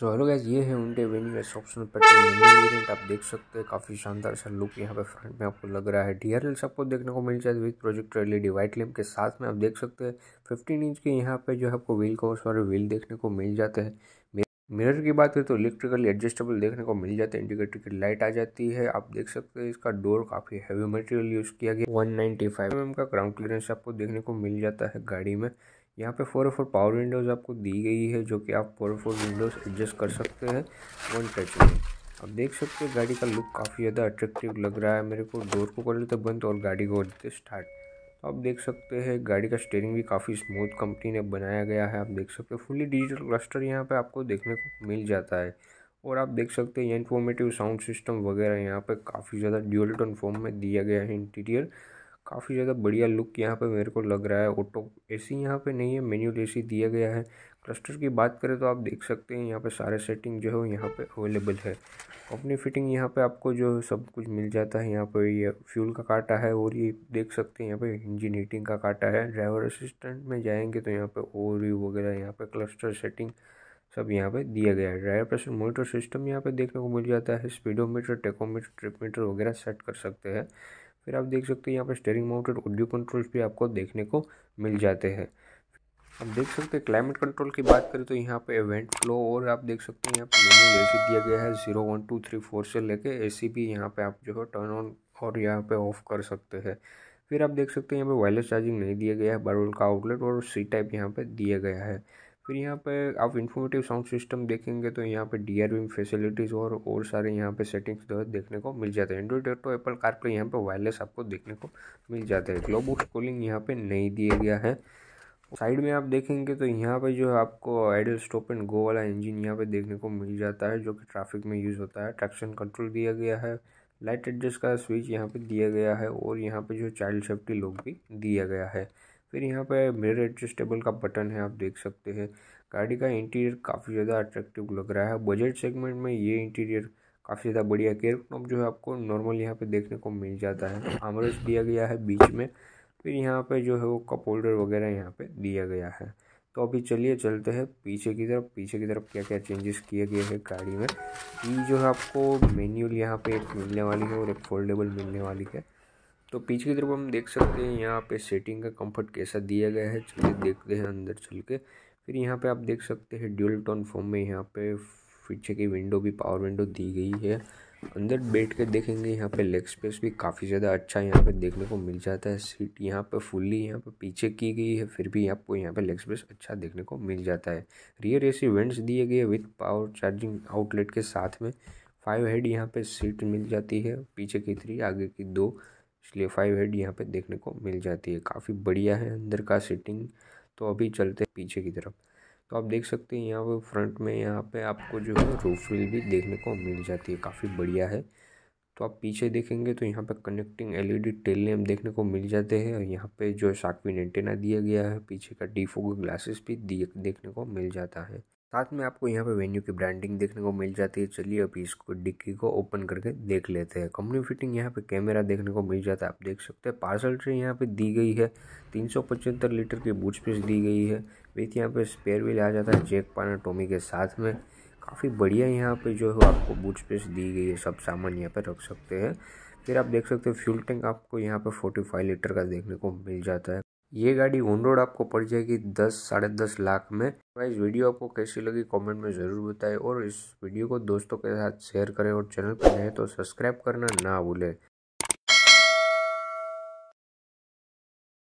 so hello guys ये है उनके वेन्यू एस ऑप्शन पेट्रोल आप देख सकते हैं काफ़ी शानदार सा लुक यहाँ पे फ्रंट में आपको लग रहा है डी आर एल सबको देखने को मिल जाए with projector LED white lamp के साथ में आप देख सकते हैं फिफ्टीन इंच के यहाँ पे जो है आपको व्हील कवर्स वाले व्हील देखने को मिल जाते हैं मिरर की बात करें तो इलेक्ट्रिकली एडजस्टेबल देखने को मिल जाते हैं इंडिकेटर की लाइट आ जाती है आप देख सकते हैं इसका डोर काफ़ी हैवी मटेरियल यूज़ किया गया 195 एमएम का ग्राउंड क्लियरेंस आपको देखने को मिल जाता है गाड़ी में यहाँ पे फोर फोर पावर विंडोज़ आपको दी गई है जो कि आप फोर फोर विंडोज़ एडजस्ट कर सकते हैं वन टच में आप देख सकते हैं गाड़ी का लुक काफ़ी ज़्यादा अट्रैक्टिव लग रहा है मेरे को डोर को कर लेते बंद और गाड़ी को देते स्टार्ट तो आप देख सकते हैं गाड़ी का स्टेयरिंग भी काफ़ी स्मूथ कंपनी ने बनाया गया है आप देख सकते हैं फुली डिजिटल क्लस्टर यहाँ पर आपको देखने को मिल जाता है और आप देख सकते हैं इन्फॉर्मेटिव साउंड सिस्टम वगैरह यहाँ पर काफ़ी ज़्यादा ड्यूल फॉर्म में दिया गया है इंटीरियर काफ़ी ज़्यादा बढ़िया लुक यहाँ पे मेरे को लग रहा है ऑटो एसी यहाँ पे नहीं है मेन्यूल एसी दिया गया है क्लस्टर की बात करें तो आप देख सकते हैं यहाँ पे सारे सेटिंग जो है यहाँ पे अवेलेबल है अपनी फिटिंग यहाँ पे आपको जो सब कुछ मिल जाता है यहाँ पे ये फ्यूल का काटा है और ये देख सकते हैं यहाँ पे इंजन हीटिंग का काटा है ड्राइवर असिस्टेंट में जाएंगे तो यहाँ पे ओवर व्यू वगैरह यहाँ पे क्लस्टर सेटिंग सब यहाँ पे दिया गया है ड्राइवर प्रेशर मोनिटर सिस्टम यहाँ पे देखने को मिल जाता है स्पीडोमीटर टेकोमीटर ट्रिप मीटर वगैरह सेट कर सकते हैं फिर आप देख सकते हैं यहाँ पर स्टेयरिंग माउंटेड ऑडियो कंट्रोल्स भी आपको देखने को मिल जाते हैं आप देख सकते हैं क्लाइमेट कंट्रोल की बात करें तो यहाँ पे इवेंट फ्लो और आप देख सकते हैं यहाँ पर मेन्यू सी दिया गया है zero one two three four से लेके एसी भी यहाँ पे आप जो है टर्न ऑन और यहाँ पे ऑफ कर सकते हैं फिर आप देख सकते हैं यहाँ पे वायरलेस चार्जिंग नहीं दिया गया है बारबल का आउटलेट और सी टाइप यहाँ पे दिया गया है फिर यहाँ पे आप इन्फॉर्मेटिव साउंड सिस्टम देखेंगे तो यहाँ पे डी आर फैसिलिटीज़ और और सारे यहाँ पे सेटिंग्स जो है देखने को मिल जाते हैं एंड्रॉइड ऑटो एप्पल कारप्ले यहाँ पे वायरलेस आपको देखने को मिल जाता है ग्लोबॉक्स कॉलिंग यहाँ पे नहीं दिया गया है साइड में आप देखेंगे तो यहाँ पे जो है आपको आइडल स्टॉप एंड गो वाला इंजन यहाँ पे देखने को मिल जाता है जो कि ट्रैफिक में यूज़ होता है ट्रैक्शन कंट्रोल दिया गया है लाइट एडजस्ट का स्विच यहाँ पे दिया गया है और यहाँ पे जो चाइल्ड सेफ्टी लॉक भी दिया गया है फिर यहाँ पे मेर एडजस्टेबल का बटन है आप देख सकते हैं गाड़ी का इंटीरियर काफ़ी ज़्यादा अट्रैक्टिव लग रहा है बजट सेगमेंट में ये इंटीरियर काफ़ी ज़्यादा बढ़िया केयर क्रॉप जो है आपको नॉर्मल यहाँ पे देखने को मिल जाता है आमरस दिया गया है बीच में फिर यहाँ पे जो है वो कप होल्डर वगैरह यहाँ पे दिया गया है तो अभी चलिए चलते हैं पीछे की तरफ पीछे की तरफ क्या क्या चेंजेस किए गए हैं गाड़ी में ये जो है आपको मेन्यूल यहाँ पे एक मिलने वाली है और एक फोल्डेबल मिलने वाली है तो पीछे की तरफ हम देख सकते हैं यहाँ पे सेटिंग का कंफर्ट कैसा दिया गया है चलिए देखते हैं अंदर चल के फिर यहाँ पे आप देख सकते हैं ड्यूल टोन फॉर्म में यहाँ पे पीछे की विंडो भी पावर विंडो दी गई है अंदर बैठ के देखेंगे यहाँ पे लेग स्पेस भी काफ़ी ज़्यादा अच्छा यहाँ पे देखने को मिल जाता है सीट यहाँ पे फुल्ली यहाँ पे पीछे की गई है फिर भी आपको यहाँ पे लेग स्पेस अच्छा देखने को मिल जाता है रियर एसी वेंट्स दिए गए विथ पावर चार्जिंग आउटलेट के साथ में फाइव हेड यहाँ पे सीट मिल जाती है पीछे की थ्री आगे की दो इसलिए फाइव हेड यहाँ पे देखने को मिल जाती है काफ़ी बढ़िया है अंदर का सीटिंग तो अभी चलते हैं पीछे की तरफ तो आप देख सकते हैं यहाँ पे फ्रंट में यहाँ पे आपको जो है रूफ व्हील भी देखने को मिल जाती है काफ़ी बढ़िया है तो आप पीछे देखेंगे तो यहाँ पे कनेक्टिंग एलईडी टेल लैम्प देखने को मिल जाते हैं और यहाँ पे जो शार्कविन एंटेना दिया गया है पीछे का डी ग्लासेस भी देखने को मिल जाता है साथ में आपको यहाँ पे वेन्यू की ब्रांडिंग देखने को मिल जाती है चलिए अभी इसको डिक्की को ओपन करके देख लेते हैं कंपनी फिटिंग यहाँ पे कैमरा देखने को मिल जाता है आप देख सकते हैं पार्सल ट्रे यहाँ पे दी गई है तीन लीटर की बूट स्पेस दी गई है विथ यहाँ पे स्पेयर व्हील आ जाता है पाना टोमी के साथ में काफ़ी बढ़िया यहाँ पे जो है आपको बूट स्पेस दी गई है सब सामान यहाँ पे रख सकते हैं फिर आप देख सकते हैं फ्यूल टैंक आपको यहाँ पे फोर्टी लीटर का देखने को मिल जाता है ये गाड़ी ऑन रोड आपको पड़ जाएगी दस साढ़े दस लाख में इस वीडियो आपको कैसी लगी कमेंट में ज़रूर बताएं और इस वीडियो को दोस्तों के साथ शेयर करें और चैनल पर नए तो सब्सक्राइब करना ना भूलें